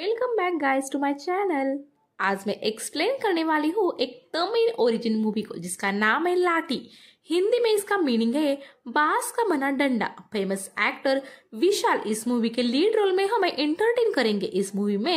welcome back guys to my channel आज मैं explain करने वाली हूँ एक तमिल ओरिजिन मूवी को जिसका नाम है लाठी हिंदी में इसका मीनिंग है बास का मना डंडा फेमस एक्टर विशाल इस मूवी के लीड रोल में हमें एंटरटेन करेंगे इस मूवी में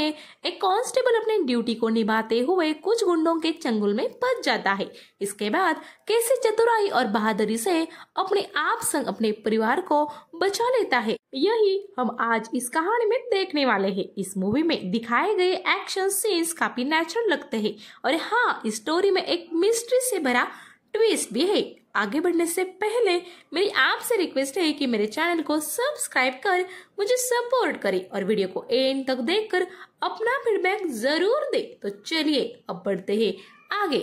एक कांस्टेबल अपने ड्यूटी को निभाते हुए कुछ गुंडों के चंगुल में फंस जाता है इसके बाद कैसे चतुराई और बहादुरी से अपने आप संग अपने परिवार को बचा लेता है यही हम आज इस कहानी में देखने वाले है इस मूवी में दिखाए गए एक्शन सीन्स काफी नेचुरल लगते है और हाँ इस स्टोरी में एक मिस्ट्री से भरा ट्विस्ट भी है आगे बढ़ने से पहले मेरी आपसे रिक्वेस्ट है कि मेरे चैनल को सब्सक्राइब कर मुझे सपोर्ट करें और वीडियो को एंड तक देखकर अपना फीडबैक जरूर दे तो चलिए अब बढ़ते हैं आगे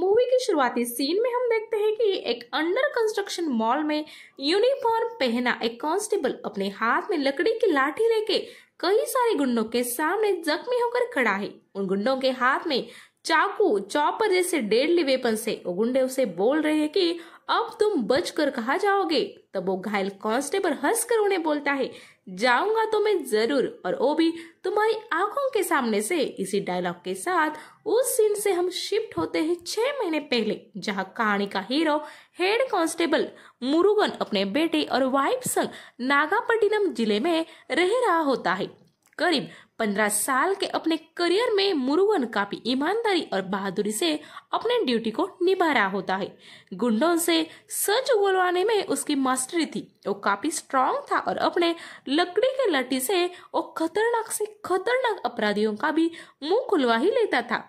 मूवी के शुरुआती सीन में हम देखते हैं कि एक अंडर कंस्ट्रक्शन मॉल में यूनिफॉर्म पहना एक कांस्टेबल अपने हाथ में लकड़ी की लाठी लेके कई सारे गुंडों के सामने जख्मी होकर खड़ा है उन गुंडों के हाथ में चाकू चौपर जैसे डेडली वेपन से उगुंडे उसे बोल रहे हैं कि अब तुम बच कर कहा जाओगे तब वो घायल कांस्टेबल हंस कर उन्हें बोलता है जाऊंगा तो मैं जरूर और वो भी तुम्हारी आंखों के सामने से इसी डायलॉग के साथ उस सीन से हम शिफ्ट होते हैं छह महीने पहले जहां कहानी का हीरो हेड कांस्टेबल मुरुगन अपने बेटे और वाइफ संग नागापट्टिनम जिले में रह रहा होता है करीब पंद्रह साल के अपने करियर में मुरुगन काफी ईमानदारी और बहादुरी से अपने ड्यूटी को निभा रहा होता है गुंडों से सच बोलवाने में उसकी मास्टरी थी वो काफी स्ट्रांग था और अपने लकड़ी के लट्टी से वो खतरनाक से खतरनाक अपराधियों का भी मुंह खुलवा ही लेता था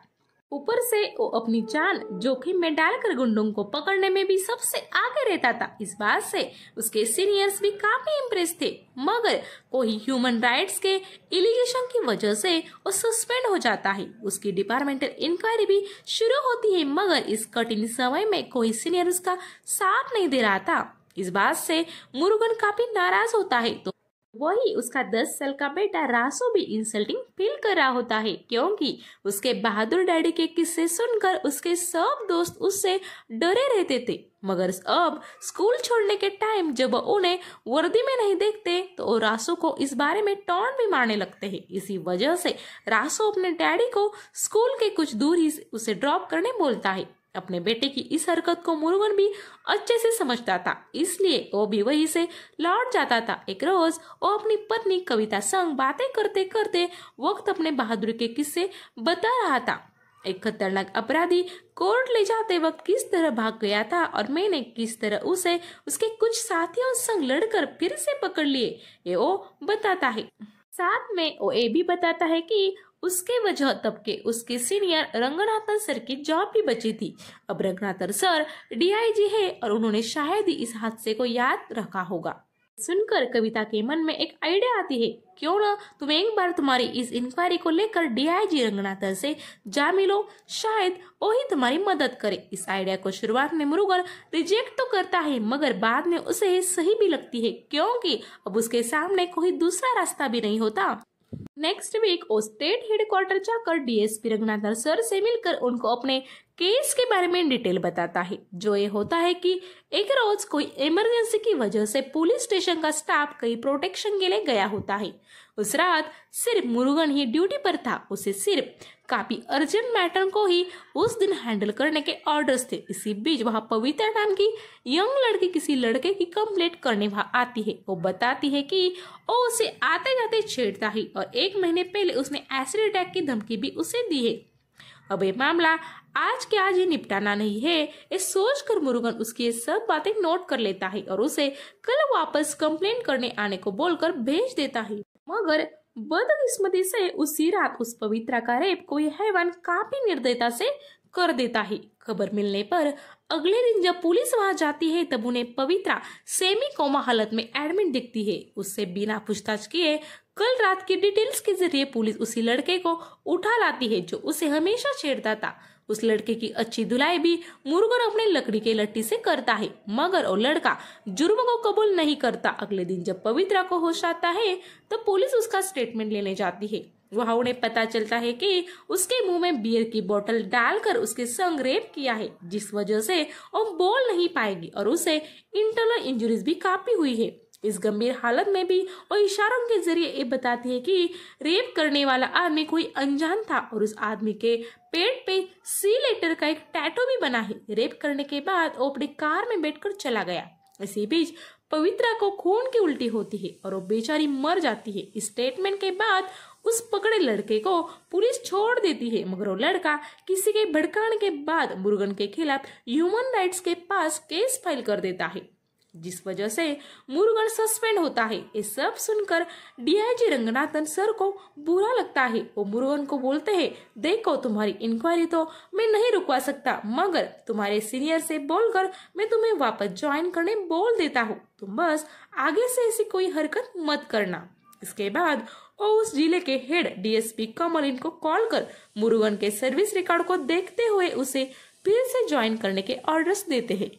ऊपर से वो अपनी जान जोखिम में डालकर गुंडों को पकड़ने में भी सबसे आगे रहता था इस बात से उसके सीनियर्स भी काफी इम्प्रेस थे मगर कोई ह्यूमन राइट्स के इलिगेशन की वजह से वो सस्पेंड हो जाता है उसकी डिपार्टमेंटल इंक्वायरी भी शुरू होती है मगर इस कठिन समय में कोई सीनियर उसका साथ नहीं दे रहा था इस बात से मुरुगन काफी नाराज होता है तो वही उसका दस साल का बेटा रासो भी इंसल्टिंग फील कर रहा होता है क्योंकि उसके बहादुर डैडी के किस्से सुनकर उसके सब दोस्त उससे डरे रहते थे मगर अब स्कूल छोड़ने के टाइम जब उन्हें वर्दी में नहीं देखते तो रासो को इस बारे में टॉन भी मारने लगते हैं इसी वजह से रासो अपने डैडी को स्कूल के कुछ दूर ही उसे ड्रॉप करने बोलता है अपने बेटे की इस हरकत को मुरुगन भी अच्छे से समझता था इसलिए वो भी वहीं से लौट जाता था एक रोज वो अपनी पत्नी कविता संग बातें करते करते वक्त अपने बहादुर के किस्से बता रहा था एक खतरनाक अपराधी कोर्ट ले जाते वक्त किस तरह भाग गया था और मैंने किस तरह उसे उसके कुछ साथियों संग लड़कर फिर से पकड़ लिए ये वो बताता है साथ में वो ये भी बताता है कि उसके वजह तब के उसके सीनियर रंगनाथन सर की जॉब भी बची थी अब रंगनाथन सर डीआईजी है और उन्होंने शायद ही इस हादसे को याद रखा होगा सुनकर कविता के मन में एक आइडिया आती है क्यों ना तुम एक बार तुम्हारी इस इंक्वायरी को लेकर डीआईजी रंगनाथन से जा मिलो शायद वो ही तुम्हारी मदद करे इस आइडिया को शुरुआत में मुरुगर रिजेक्ट तो करता है मगर बाद में उसे सही भी लगती है क्योंकि अब उसके सामने कोई दूसरा रास्ता भी नहीं होता नेक्स्ट वीक वो स्टेट हेडक्वार्टर जाकर डीएसपी रंगनाथर सर से मिलकर उनको अपने केस के बारे में डिटेल बताता है जो ये होता है कि एक रोज कोई इमरजेंसी की वजह से पुलिस स्टेशन का स्टाफ कई प्रोटेक्शन के लिए गया होता है उस रात सिर्फ मुरुगन ही ड्यूटी पर था उसे सिर्फ काफी अर्जेंट मैटर को ही उस दिन हैंडल करने के ऑर्डर्स थे इसी बीच वहाँ पवित्र नाम की यंग लड़की किसी लड़के की कंप्लेंट करने वहाँ आती है वो बताती है कि वो उसे आते जाते छेड़ता है और एक महीने पहले उसने एसिड अटैक की धमकी भी उसे दी है अब ये मामला आज के आज ही निपटाना नहीं है ये सोचकर मुरुगन उसकी ये सब बातें नोट कर लेता है और उसे कल वापस कंप्लेंट करने आने को बोलकर भेज देता है मगर बदकिस्मती से उसी रात उस पवित्रा का रेप कोई हैवान काफी निर्दयता से कर देता है खबर मिलने पर अगले दिन जब पुलिस वहां जाती है तब उन्हें पवित्रा सेमी कोमा हालत में एडमिट दिखती है उससे बिना पूछताछ किए कल रात की डिटेल्स के जरिए पुलिस उसी लड़के को उठा लाती है जो उसे हमेशा छेड़ता था उस लड़के की अच्छी धुलाई भी मुर्गन अपने लकड़ी के लट्टी से करता है मगर वो लड़का जुर्म को कबूल नहीं करता अगले दिन जब पवित्रा को होश आता है तो पुलिस उसका स्टेटमेंट लेने जाती है वहां उन्हें पता चलता है कि उसके मुंह में बियर की बोतल डालकर उसके संग रेप किया है जिस वजह से वो बोल नहीं पाएगी और उसे इंटरनल इंजुरीज भी काफी हुई है इस गंभीर हालत में भी वो इशारों के जरिए ये बताती है कि रेप करने वाला आदमी कोई अनजान था और उस आदमी के पेट पे सी लेटर का एक टैटू भी बना है रेप करने के बाद वो अपनी कार में बैठकर चला गया इसी बीच पवित्रा को खून की उल्टी होती है और वो बेचारी मर जाती है इस स्टेटमेंट के बाद उस पकड़े लड़के को पुलिस छोड़ देती है मगर वो लड़का किसी के भड़काने के बाद मुर्गन के खिलाफ ह्यूमन राइट्स के पास केस फाइल कर देता है जिस वजह से मुरुगन सस्पेंड होता है ये सब सुनकर डीआईजी रंगनाथन सर को बुरा लगता है वो मुरुगन को बोलते हैं देखो तुम्हारी इंक्वायरी तो मैं नहीं रुकवा सकता मगर तुम्हारे सीनियर से बोलकर मैं तुम्हें वापस ज्वाइन करने बोल देता हूँ तुम बस आगे से ऐसी कोई हरकत मत करना इसके बाद वो उस जिले के हेड डीएसपी कमल को कॉल कर मुरुगन के सर्विस रिकॉर्ड को देखते हुए उसे फिर से ज्वाइन करने के ऑर्डर देते है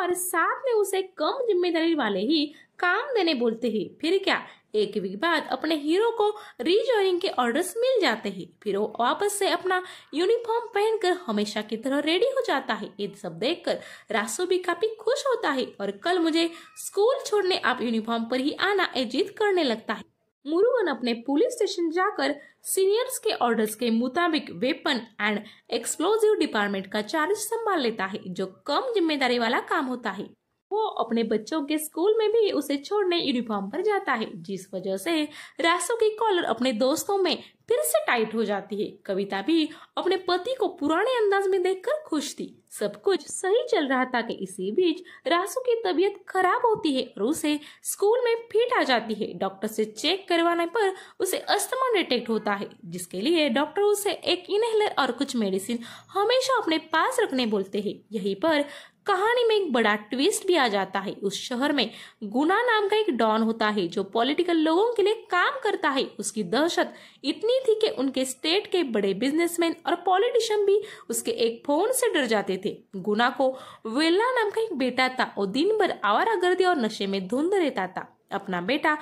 और साथ में उसे कम जिम्मेदारी वाले ही काम देने बोलते हैं फिर क्या एक वीक बाद अपने हीरो को रीजॉइनिंग के ऑर्डर्स मिल जाते हैं फिर वो वापस से अपना यूनिफॉर्म पहनकर हमेशा की तरह रेडी हो जाता है ये सब देखकर रासो भी काफी खुश होता है और कल मुझे स्कूल छोड़ने आप यूनिफॉर्म पर ही आना ये करने लगता है मुरुगन अपने पुलिस स्टेशन जाकर सीनियर्स के ऑर्डर्स के मुताबिक वेपन एंड एक्सप्लोजिव डिपार्टमेंट का चार्ज संभाल लेता है जो कम जिम्मेदारी वाला काम होता है वो अपने बच्चों के स्कूल में भी उसे छोड़ने यूनिफॉर्म पर जाता है जिस वजह से रासो की कॉलर अपने दोस्तों में फिर से टाइट हो जाती है कविता भी अपने पति को पुराने अंदाज में देखकर खुश थी सब कुछ सही चल रहा था कि इसी बीच रासु की तबीयत खराब होती है और उसे स्कूल में फिट आ जाती है डॉक्टर से चेक करवाने पर उसे अस्थमा डिटेक्ट होता है जिसके लिए डॉक्टर उसे एक इनहेलर और कुछ मेडिसिन हमेशा अपने पास रखने बोलते हैं यहीं पर कहानी में एक बड़ा ट्विस्ट भी आ जाता है उस शहर में गुना नाम का एक डॉन होता है जो पॉलिटिकल लोगों के लिए काम करता है उसकी दहशत इतनी थी कि उनके स्टेट के बड़े बिजनेसमैन और पॉलिटिशियन भी उसके एक फोन से डर जाते थे गुना को वेला नाम का एक बेटा था और दिन भर आवारा गर्दी और नशे में धुंध रहता था अपना बेटा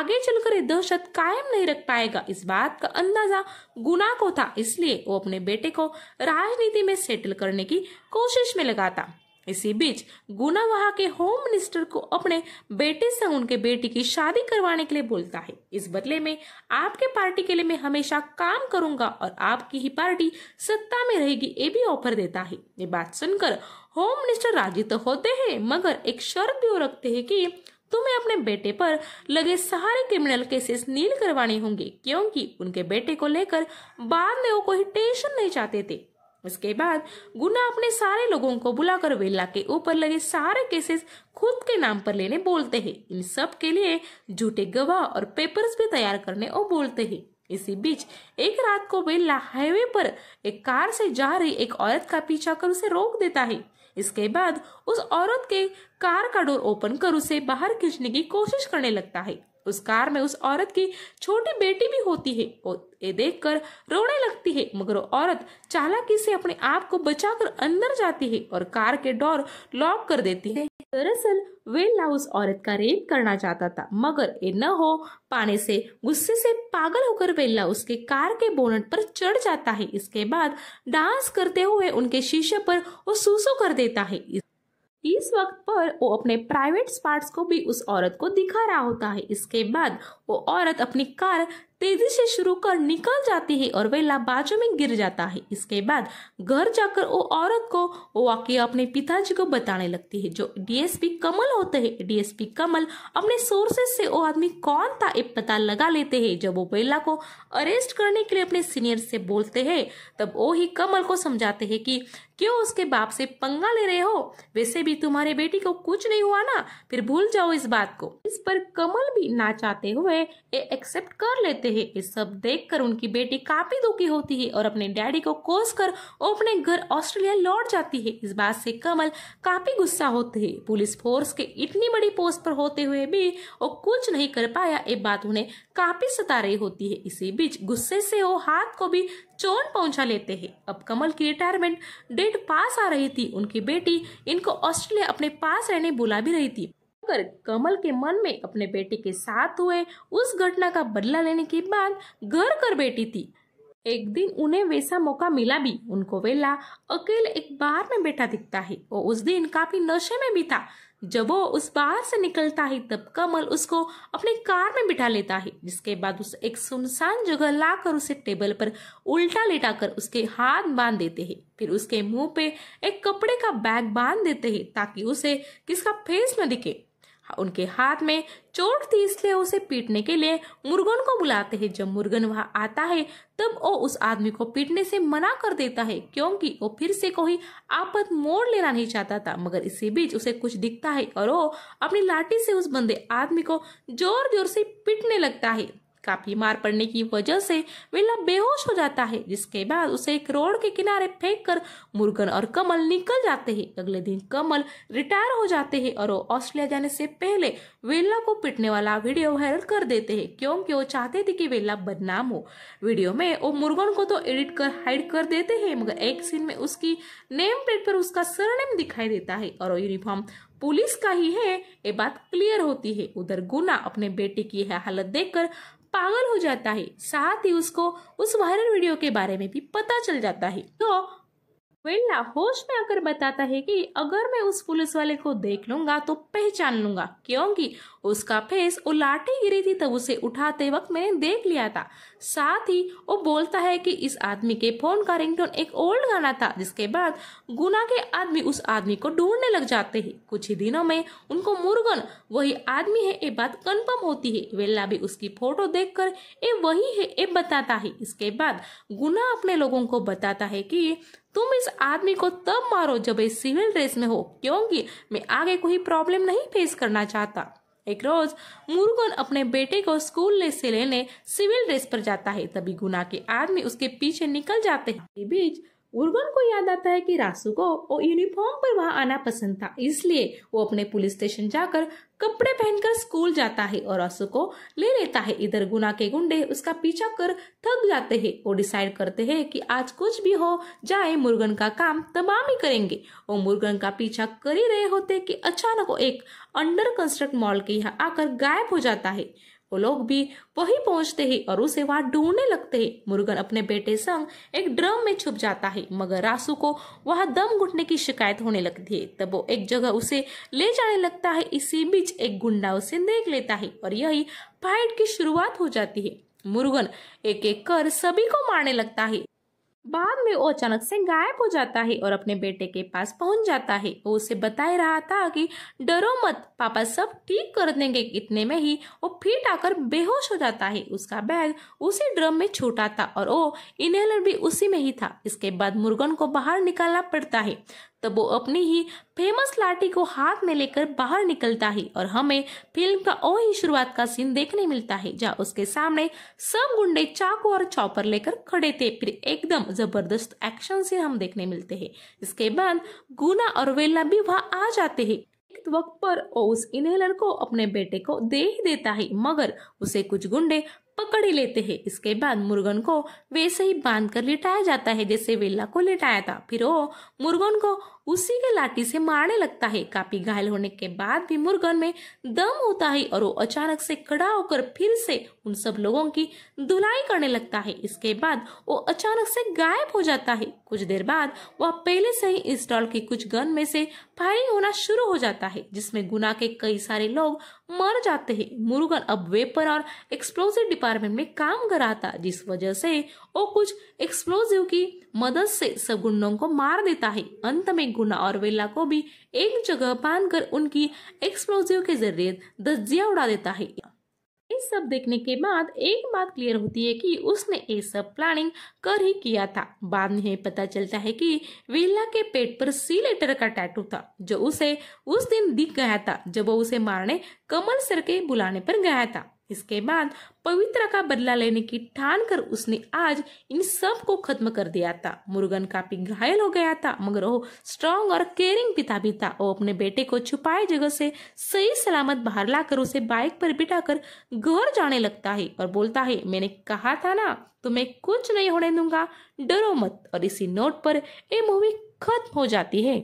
आगे चलकर दहशत कायम नहीं रख पाएगा इस बात का अंदाजा गुना को था इसलिए वो अपने बेटे को राजनीति में सेटल करने की कोशिश में लगा था इसी बीच गुना वहां के होम मिनिस्टर को अपने बेटे से उनके बेटी की शादी करवाने के लिए बोलता है इस बदले में आपके पार्टी के लिए मैं हमेशा काम करूंगा और आपकी ही पार्टी सत्ता में रहेगी ये भी ऑफर देता है ये बात सुनकर होम मिनिस्टर राजी तो होते हैं मगर एक शर्त भी रखते है की तुम्हें अपने बेटे पर लगे सारे क्रिमिनल केसेस नील करवाने होंगे क्योंकि उनके बेटे को लेकर बाद में वो कोई टेंशन नहीं चाहते थे उसके बाद गुना अपने सारे लोगों को बुलाकर वेला के ऊपर लगे सारे केसेस खुद के नाम पर लेने बोलते हैं इन सब के लिए झूठे गवाह और पेपर्स भी तैयार करने और बोलते हैं इसी बीच एक रात को वेला हाईवे पर एक कार से जा रही एक औरत का पीछा कर उसे रोक देता है इसके बाद उस औरत के कार का डोर ओपन कर उसे बाहर खींचने की कोशिश करने लगता है उस कार में उस औरत की छोटी बेटी भी होती है और ये देखकर रोने लगती है मगर औरत चालाकी से अपने आप को बचाकर अंदर जाती है और कार के डोर लॉक कर देती है दरअसल वेला उस औरत का रेप करना चाहता था मगर ये न हो पाने से गुस्से से पागल होकर वेला उसके कार के बोनट पर चढ़ जाता है इसके बाद डांस करते हुए उनके शीशे पर वो सूसो कर देता है इस वक्त पर वो अपने प्राइवेट पार्ट्स को भी उस औरत को दिखा रहा होता है इसके बाद वो औरत अपनी कार तेजी से शुरू कर निकल जाती है और वेला बाजू में गिर जाता है इसके बाद घर जाकर वो औरत को वाक्य अपने पिताजी को बताने लगती है जो डीएसपी कमल होते हैं डीएसपी कमल अपने सोर्सेस से वो आदमी कौन था ये पता लगा लेते हैं जब वो वेला को अरेस्ट करने के लिए अपने सीनियर से बोलते है तब वो ही कमल को समझाते है की क्यों उसके बाप से पंगा ले रहे हो वैसे भी तुम्हारे बेटी को कुछ नहीं हुआ ना फिर भूल जाओ इस बात को इस पर कमल भी ना चाहते हुए एक्सेप्ट कर लेते हैं ये सब देखकर उनकी बेटी काफी दुखी होती है और अपने डैडी को कोस कर अपने घर ऑस्ट्रेलिया लौट जाती है इस बात से कमल काफी गुस्सा होते हैं पुलिस फोर्स के इतनी बड़ी पोस्ट पर होते हुए भी वो कुछ नहीं कर पाया ये बात उन्हें काफी सता रही होती है इसी बीच गुस्से से वो हाथ को भी चोन पहुंचा लेते हैं अब कमल की रिटायरमेंट डेट पास आ रही थी उनकी बेटी इनको ऑस्ट्रेलिया अपने पास रहने बुला भी रही थी कर कमल के मन में अपने बेटे के साथ हुए उस घटना का बदला लेने के बाद घर कर बैठी थी एक दिन उन्हें वैसा मौका मिला भी उनको वेला अकेले एक बार में बैठा दिखता है और उस दिन काफी नशे में भी था जब वो उस बार से निकलता है तब कमल उसको अपनी कार में बिठा लेता है जिसके बाद उसे एक सुनसान जगह लाकर उसे टेबल पर उल्टा लेटा कर उसके हाथ बांध देते हैं फिर उसके मुंह पे एक कपड़े का बैग बांध देते हैं ताकि उसे किसका फेस न दिखे उनके हाथ में चोट थी इसलिए उसे पीटने के लिए मुर्गन को बुलाते हैं जब मुर्गन वहां आता है तब वो उस आदमी को पीटने से मना कर देता है क्योंकि वो फिर से कोई आपत मोड़ लेना नहीं चाहता था मगर इसी बीच उसे कुछ दिखता है और वो अपनी लाठी से उस बंदे आदमी को जोर जोर से पीटने लगता है काफी मार पड़ने की वजह से विल्लम बेहोश हो जाता है जिसके बाद उसे एक रोड के किनारे फेंक कर मुर्गन और कमल निकल जाते हैं अगले दिन कमल रिटायर हो जाते हैं और वो ऑस्ट्रेलिया जाने से पहले वेल्ला को पिटने वाला वीडियो वायरल कर देते हैं क्योंकि वो चाहते थे कि वेल्ला बदनाम हो वीडियो में वो मुर्गन को तो एडिट कर हाइड कर देते है मगर एक सीन में उसकी नेम प्लेट पर उसका सरनेम दिखाई देता है और यूनिफॉर्म पुलिस का ही है ये बात क्लियर होती है उधर गुना अपने बेटे की है हालत देखकर पागल हो जाता है साथ ही उसको उस वायरल वीडियो के बारे में भी पता चल जाता है तो वेल्ला होश में आकर बताता है कि अगर मैं उस पुलिस वाले को देख लूंगा तो पहचान लूंगा क्योंकि उसका फेस वो लाठी गिरी थी तब उसे उठाते वक्त मैंने देख लिया था साथ ही वो बोलता है कि इस आदमी के फोन का रिंगटोन एक ओल्ड गाना था जिसके बाद गुना के आदमी उस आदमी को ढूंढने लग जाते हैं कुछ ही दिनों में उनको मुर्गन वही आदमी है ये बात कन्फर्म होती है वेल्ला भी उसकी फोटो देखकर ये वही है ये बताता है इसके बाद गुना अपने लोगों को बताता है की तुम इस आदमी को तब मारो जब इस सिविल ड्रेस में हो क्योंकि मैं आगे कोई प्रॉब्लम नहीं फेस करना चाहता एक रोज मुर्गन अपने बेटे को स्कूल ले से लेने सिविल ड्रेस पर जाता है तभी गुना के आदमी उसके पीछे निकल जाते हैं बीच उर्गन को याद आता है कि रासु को वो यूनिफॉर्म पर वहां आना पसंद था इसलिए वो अपने पुलिस स्टेशन जाकर कपड़े पहनकर स्कूल जाता है और रासु को ले लेता है इधर गुना के गुंडे उसका पीछा कर थक जाते हैं वो डिसाइड करते हैं कि आज कुछ भी हो जाए मुर्गन का काम तमाम ही करेंगे वो मुर्गन का पीछा कर ही रहे होते कि अचानक वो एक अंडर कंस्ट्रक्ट मॉल के यहाँ आकर गायब हो जाता है वो लोग भी वही पहुंचते ही और उसे वहां ढूंढने लगते हैं मुर्गन अपने बेटे संग एक ड्रम में छुप जाता है मगर रासू को वहां दम घुटने की शिकायत होने लगती है तब वो एक जगह उसे ले जाने लगता है इसी बीच एक गुंडा उसे देख लेता है और यही फाइट की शुरुआत हो जाती है मुर्गन एक एक कर सभी को मारने लगता है बाद में वो अचानक से गायब हो जाता है और अपने बेटे के पास पहुंच जाता है वो उसे बता रहा था कि डरो मत पापा सब ठीक कर देंगे इतने में ही वो फिर आकर बेहोश हो जाता है उसका बैग उसी ड्रम में छूटा था और वो इनहेलर भी उसी में ही था इसके बाद मुर्गन को बाहर निकालना पड़ता है तब वो अपनी ही फेमस लाठी को हाथ में लेकर बाहर निकलता है और हमें फिल्म का ओ ही शुरुआत का सीन देखने मिलता है जहाँ उसके सामने सब गुंडे चाकू और चौपर लेकर खड़े थे फिर एकदम जबरदस्त एक्शन सीन हम देखने मिलते हैं इसके बाद गुना और वेला भी वहाँ आ जाते हैं वक्त पर उस इनहेलर को अपने बेटे को दे ही देता है मगर उसे कुछ गुंडे पकड़ ही लेते हैं इसके बाद मुर्गन को वैसे ही बांध कर लिटाया जाता है जैसे वेला को लिटाया था फिर वो मुर्गन को उसी के लाठी से मारने लगता है काफी घायल होने के बाद भी मुर्गन में दम होता है और वो अचानक से खड़ा होकर फिर से उन सब लोगों की धुलाई करने लगता है इसके बाद वो अचानक से गायब हो जाता है कुछ देर बाद वह पहले से ही इंस्टॉल के कुछ गन में से फायरिंग होना शुरू हो जाता है जिसमें गुना के कई सारे लोग मर जाते हैं मुरुगन अब वेपर और एक्सप्लोजिव डिपार्टमेंट में काम कराता था जिस वजह से वो कुछ एक्सप्लोजिव की मदद से सब गुंडों को मार देता है अंत में गुना और वेला को भी एक जगह बांध उनकी एक्सप्लोजिव के जरिए दज्जिया उड़ा देता है सब देखने के बाद एक बात क्लियर होती है कि उसने ये सब प्लानिंग कर ही किया था बाद में पता चलता है कि वेला के पेट पर सी लेटर का टैटू था जो उसे उस दिन दिख गया था जब वो उसे मारने कमल सर के बुलाने पर गया था इसके बाद पवित्रा का बदला लेने की ठान कर उसने आज इन सब को खत्म कर दिया था मुर्गन काफी घायल हो गया था मगर वो स्ट्रांग और केयरिंग पिता भी था वो अपने बेटे को छुपाए जगह से सही सलामत बाहर लाकर उसे बाइक पर बिठाकर घर जाने लगता है और बोलता है मैंने कहा था ना तुम्हें कुछ नहीं होने दूंगा डरो मत और इसी नोट पर ये मूवी खत्म हो जाती है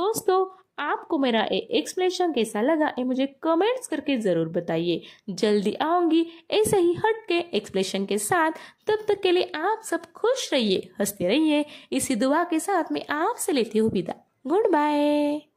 दोस्तों आपको मेरा ये एक्सप्लेनेशन कैसा लगा ये मुझे कमेंट्स करके ज़रूर बताइए जल्दी आऊँगी ऐसे ही हट के एक्सप्लेनेशन के साथ तब तक के लिए आप सब खुश रहिए हंसते रहिए इसी दुआ के साथ मैं आपसे लेती हूँ विदा गुड बाय